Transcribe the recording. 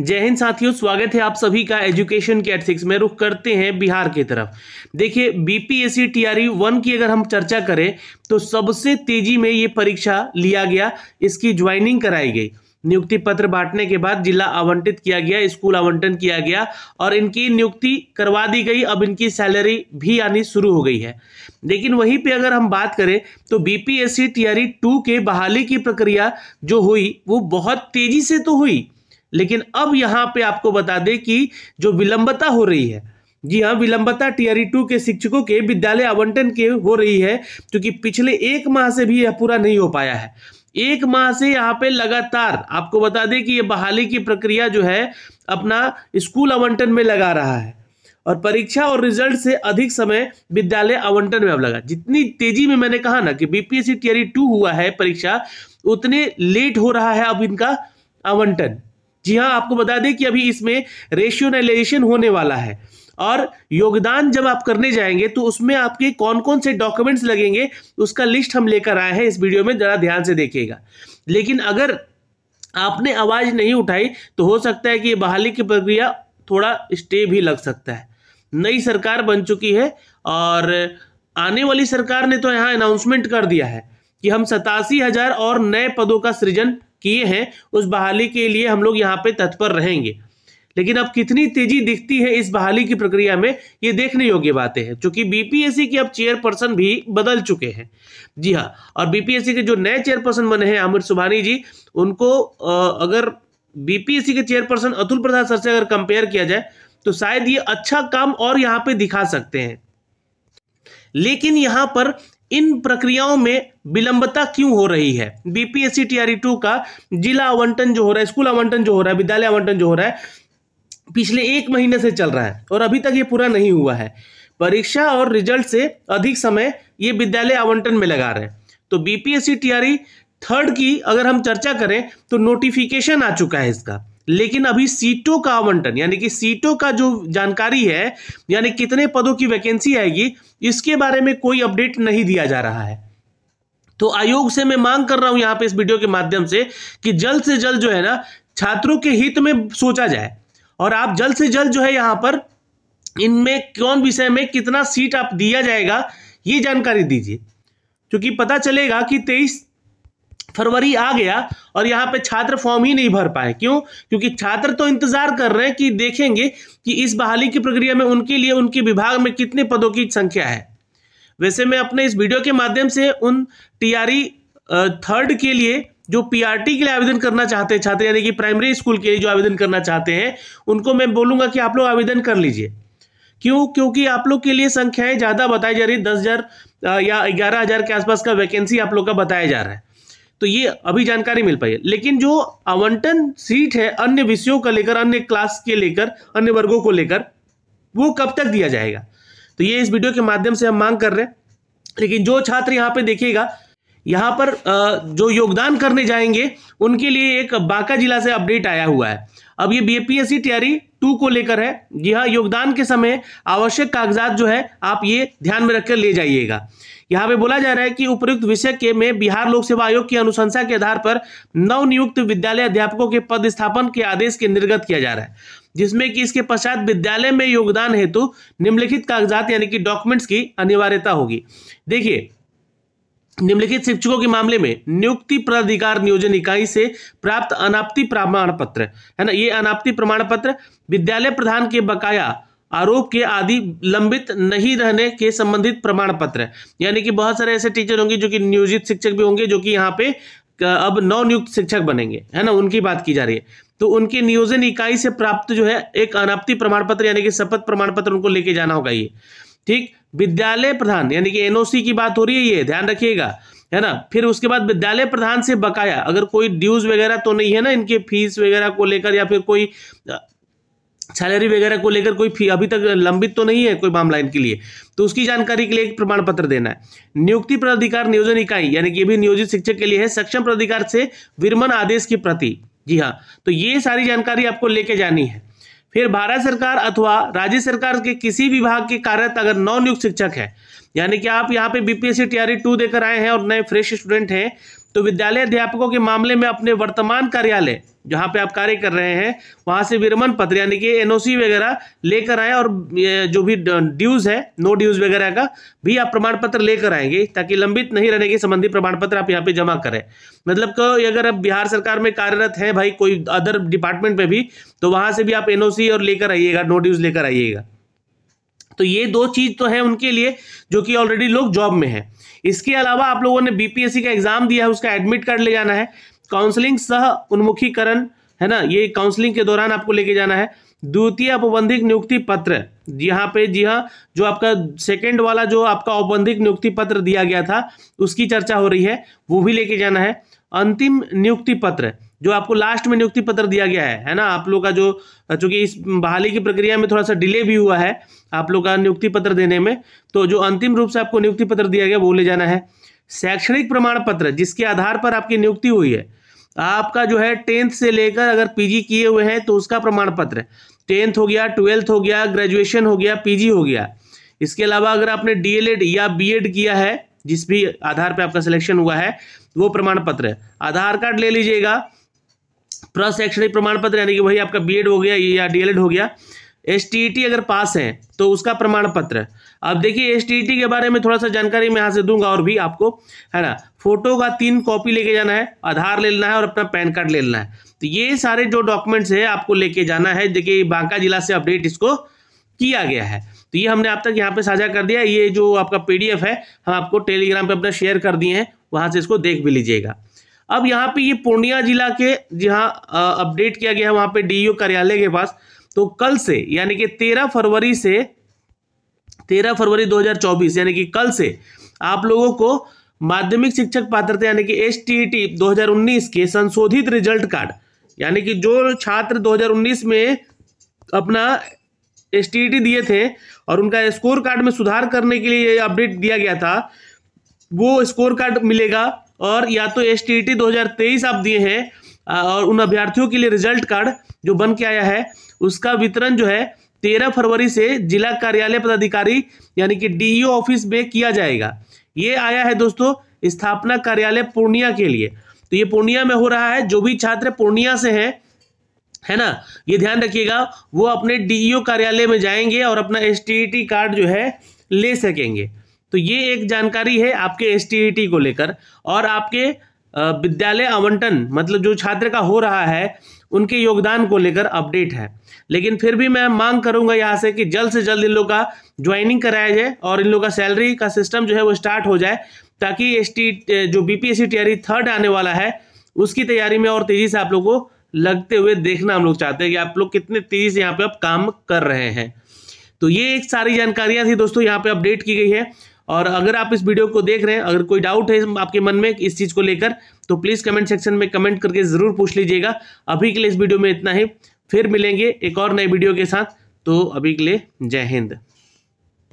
जय हिंद साथियों स्वागत है आप सभी का एजुकेशन के एथिक्स में रुख करते हैं बिहार की तरफ देखिए बीपीएससी टीआरई वन की अगर हम चर्चा करें तो सबसे तेजी में ये परीक्षा लिया गया इसकी ज्वाइनिंग कराई गई नियुक्ति पत्र बांटने के बाद जिला आवंटित किया गया स्कूल आवंटन किया गया और इनकी नियुक्ति करवा दी गई अब इनकी सैलरी भी आनी शुरू हो गई है लेकिन वहीं पे अगर हम बात करें तो बीपीएससी टीआरई टू के बहाली की प्रक्रिया जो हुई वो बहुत तेजी से तो हुई लेकिन अब यहाँ पे आपको बता दें कि जो विलंबता हो रही है जी हाँ विलंबता टीआरई टू के शिक्षकों के विद्यालय आवंटन के हो रही है क्योंकि पिछले एक माह से भी यह पूरा नहीं हो पाया है एक माह से यहाँ पे लगातार आपको बता दें कि ये बहाली की प्रक्रिया जो है अपना स्कूल आवंटन में लगा रहा है और परीक्षा और रिजल्ट से अधिक समय विद्यालय आवंटन में अब लगा जितनी तेजी में मैंने कहा ना कि बीपीएससी टीआरई टू हुआ है परीक्षा उतने लेट हो रहा है अब इनका आवंटन जी हाँ आपको बता दें कि अभी इसमें रेशियोनाइजेशन होने वाला है और योगदान जब आप करने जाएंगे तो उसमें आपके कौन कौन से डॉक्यूमेंट्स लगेंगे उसका लिस्ट हम लेकर आए हैं इस वीडियो में ज़रा ध्यान से देखिएगा लेकिन अगर आपने आवाज़ नहीं उठाई तो हो सकता है कि ये बहाली की प्रक्रिया थोड़ा स्टे भी लग सकता है नई सरकार बन चुकी है और आने वाली सरकार ने तो यहाँ अनाउंसमेंट कर दिया है कि हम सतासी हजार और नए पदों का सृजन किए हैं उस बहाली के लिए हम लोग यहाँ पे तत्पर रहेंगे लेकिन अब कितनी तेजी दिखती है इस बहाली की प्रक्रिया में ये देखने योग्य बातें हैं क्योंकि बीपीएससी के अब चेयरपर्सन भी बदल चुके हैं जी हाँ और बीपीएससी के जो नए चेयरपर्सन बने हैं आमिर सुबहानी जी उनको अगर बीपीएससी के चेयरपर्सन अतुल प्रसाद सर से अगर कंपेयर किया जाए तो शायद ये अच्छा काम और यहाँ पे दिखा सकते हैं लेकिन यहाँ पर इन प्रक्रियाओं में विलंबता क्यों हो रही है बीपीएससी टीआरई टू का जिला आवंटन जो हो रहा है स्कूल आवंटन जो हो रहा है विद्यालय आवंटन जो हो रहा है पिछले एक महीने से चल रहा है और अभी तक ये पूरा नहीं हुआ है परीक्षा और रिजल्ट से अधिक समय ये विद्यालय आवंटन में लगा रहे हैं तो बीपीएससी टीआरई थर्ड की अगर हम चर्चा करें तो नोटिफिकेशन आ चुका है इसका लेकिन अभी सीटों का आवंटन यानी कि सीटों का जो जानकारी है यानी कितने पदों की वैकेंसी आएगी इसके बारे में कोई अपडेट नहीं दिया जा रहा है तो आयोग से मैं मांग कर रहा हूं यहां पे इस वीडियो के माध्यम से कि जल्द से जल्द जो है ना छात्रों के हित में सोचा जाए और आप जल्द से जल्द जो है यहां पर इनमें कौन विषय में कितना सीट आप दिया जाएगा ये जानकारी दीजिए क्योंकि पता चलेगा कि तेईस फरवरी आ गया और यहाँ पे छात्र फॉर्म ही नहीं भर पाए क्यों क्योंकि छात्र तो इंतजार कर रहे हैं कि देखेंगे कि इस बहाली की प्रक्रिया में उनके लिए उनके विभाग में कितने पदों की संख्या है वैसे मैं अपने इस वीडियो के माध्यम से उन टीआरई थर्ड के लिए जो पीआरटी के लिए आवेदन करना चाहते हैं छात्र यानी कि प्राइमरी स्कूल के लिए जो आवेदन करना चाहते हैं उनको मैं बोलूंगा कि आप लोग आवेदन कर लीजिए क्यों क्योंकि आप लोग के लिए संख्याएं ज़्यादा बताई जा रही है दस हज़ार या ग्यारह हज़ार के आसपास का वैकेंसी आप लोग का बताया जा रहा है तो ये अभी जानकारी मिल पाई है लेकिन जो आवंटन सीट है अन्य विषयों का लेकर अन्य क्लास के लेकर अन्य वर्गों को लेकर वो कब तक दिया जाएगा तो ये इस वीडियो के माध्यम से हम मांग कर रहे हैं लेकिन जो छात्र यहाँ पे देखिएगा यहाँ पर जो योगदान करने जाएंगे उनके लिए एक बांका जिला से अपडेट आया हुआ है अब ये बीपीएससी तैयारी टू को लेकर है यह योगदान के समय आवश्यक कागजात जो है आप ये ध्यान में रखकर ले जाइएगा यहाँ पे बोला जा रहा है कि उपयुक्त विषय के में बिहार लोक सेवा आयोग की अनुशंसा के आधार पर नवनियुक्त विद्यालय अध्यापकों के पद स्थापन के आदेश के निर्गत किया जा रहा है जिसमें कि इसके पश्चात विद्यालय में योगदान हेतु निम्नलिखित कागजात यानी कि डॉक्यूमेंट्स की अनिवार्यता होगी देखिए निम्नलिखित शिक्षकों के मामले में नियुक्ति प्राधिकार नियोजन इकाई से प्राप्त अनाप्ति प्रमाण पत्र है ना ये अनाप्ति प्रमाण पत्र विद्यालय प्रधान के बकाया आरोप के आदि लंबित नहीं रहने के संबंधित प्रमाण पत्र यानी कि बहुत सारे ऐसे टीचर होंगे जो कि नियोजित शिक्षक भी होंगे जो कि यहाँ पे अब नियुक्त शिक्षक बनेंगे है ना उनकी बात की जा रही है तो उनके नियोजन इकाई से प्राप्त जो है एक अनाप्ति प्रमाण पत्र यानी कि शपथ प्रमाण पत्र उनको लेके जाना होगा ये ठीक विद्यालय प्रधान यानी कि एनओसी की बात हो रही है ये ध्यान रखिएगा है ना फिर उसके बाद विद्यालय प्रधान से बकाया अगर कोई ड्यूज वगैरह तो नहीं है ना इनके फीस वगैरह को लेकर या फिर कोई सैलरी वगैरह को लेकर कोई फी अभी तक लंबित तो नहीं है कोई मामला इनके लिए तो उसकी जानकारी के लिए एक प्रमाण पत्र देना है नियुक्ति प्राधिकार नियोजन इकाई यानी कि ये भी नियोजित शिक्षक के लिए है सक्षम प्राधिकार से विरमन आदेश की प्रति जी हाँ तो ये सारी जानकारी आपको लेके जानी है फिर भारत सरकार अथवा राज्य सरकार के किसी विभाग के कार्यरत अगर नव नियुक्त शिक्षक है यानी कि आप यहाँ पे बीपीएससी टीआरई टू देकर आए हैं और नए फ्रेश स्टूडेंट हैं तो विद्यालय अध्यापकों के मामले में अपने वर्तमान कार्यालय जहाँ पे आप कार्य कर रहे हैं वहाँ से विरमन पत्र यानी कि एनओसी वगैरह लेकर आए और जो भी ड्यूज़ है नो ड्यूज़ वगैरह का भी आप प्रमाण पत्र लेकर आएंगे ताकि लंबित नहीं रहने के संबंधी प्रमाण पत्र आप यहाँ पे जमा करें मतलब कि अगर आप बिहार सरकार में कार्यरत हैं भाई कोई अदर डिपार्टमेंट में भी तो वहाँ से भी आप एनओसी और लेकर आइएगा नो ड्यूज़ लेकर आइएगा तो ये दो चीज तो है उनके लिए जो कि ऑलरेडी लोग जॉब में है इसके अलावा आप लोगों ने बीपीएससी का एग्जाम दिया है उसका एडमिट कार्ड ले जाना है काउंसलिंग सह उन्मुखीकरण है ना ये काउंसलिंग के दौरान आपको लेके जाना है द्वितीय औपबंधिक नियुक्ति पत्र यहाँ पे जी हाँ जो आपका सेकंड वाला जो आपका औपबंधिक नियुक्ति पत्र दिया गया था उसकी चर्चा हो रही है वो भी लेके जाना है अंतिम नियुक्ति पत्र जो आपको लास्ट में नियुक्ति पत्र दिया गया है है ना आप लोग का जो चूंकि इस बहाली की प्रक्रिया में थोड़ा सा डिले भी हुआ है आप लोग का नियुक्ति पत्र देने में तो जो अंतिम रूप से आपको नियुक्ति पत्र दिया गया वो ले जाना है शैक्षणिक प्रमाण पत्र जिसके आधार पर आपकी नियुक्ति हुई है आपका जो है टेंथ से लेकर अगर पीजी किए हुए हैं तो उसका प्रमाण पत्र टेंथ हो गया ट्वेल्थ हो गया ग्रेजुएशन हो गया पीजी हो गया इसके अलावा अगर आपने डीएलएड या बीएड किया है जिस भी आधार पर आपका सिलेक्शन हुआ है वो प्रमाण पत्र आधार कार्ड ले लीजिएगा प्रशैक्षणिक प्रमाण पत्र यानी कि वही आपका बी हो गया या डी हो गया एस e अगर पास है तो उसका प्रमाण पत्र अब देखिए एस e के बारे में थोड़ा सा जानकारी मैं यहाँ से दूंगा और भी आपको है ना फोटो का तीन कॉपी लेके जाना है आधार ले लेना है और अपना पैन कार्ड ले लेना है तो ये सारे जो डॉक्यूमेंट्स है आपको लेके जाना है देखिए बांका जिला से अपडेट इसको किया गया है तो ये हमने आप तक यहाँ पे साझा कर दिया ये जो आपका पी है हम आपको टेलीग्राम पर अपना शेयर कर दिए हैं वहाँ से इसको देख भी लीजिएगा अब यहाँ पे ये पूर्णिया जिला के जहाँ अपडेट किया गया है वहाँ पे डीईओ कार्यालय के पास तो कल से यानी कि तेरह फरवरी से तेरह फरवरी 2024 यानी कि कल से आप लोगों को माध्यमिक शिक्षक पात्रता यानी कि एस टी 2019 के संशोधित रिजल्ट कार्ड यानी कि जो छात्र 2019 में अपना एस e दिए थे और उनका स्कोर कार्ड में सुधार करने के लिए अपडेट दिया गया था वो स्कोर कार्ड मिलेगा और या तो एस टी 2023 आप दिए हैं और उन अभ्यर्थियों के लिए रिजल्ट कार्ड जो बन के आया है उसका वितरण जो है तेरह फरवरी से जिला कार्यालय पदाधिकारी यानी कि डीईओ ऑफिस e में किया जाएगा ये आया है दोस्तों स्थापना कार्यालय पूर्णिया के लिए तो ये पूर्णिया में हो रहा है जो भी छात्र पूर्णिया से हैं है ना ये ध्यान रखिएगा वो अपने डीईओ e कार्यालय में जाएंगे और अपना एस कार्ड जो है ले सकेंगे तो ये एक जानकारी है आपके एस e को लेकर और आपके विद्यालय आवंटन मतलब जो छात्र का हो रहा है उनके योगदान को लेकर अपडेट है लेकिन फिर भी मैं मांग करूंगा यहाँ से कि जल्द से जल्द इन लोग का ज्वाइनिंग कराया जाए और इन लोग का सैलरी का सिस्टम जो है वो स्टार्ट हो जाए ताकि एस e जो बीपीएससी तैयारी थर्ड आने वाला है उसकी तैयारी में और तेजी से आप लोग को लगते हुए देखना हम लोग चाहते हैं कि आप लोग कितने तेजी से यहाँ पे आप काम कर रहे हैं तो ये एक सारी जानकारियां थी दोस्तों यहाँ पे अपडेट की गई है और अगर आप इस वीडियो को देख रहे हैं अगर कोई डाउट है आपके मन में इस चीज़ को लेकर तो प्लीज़ कमेंट सेक्शन में कमेंट करके ज़रूर पूछ लीजिएगा अभी के लिए इस वीडियो में इतना ही फिर मिलेंगे एक और नए वीडियो के साथ तो अभी के लिए जय हिंद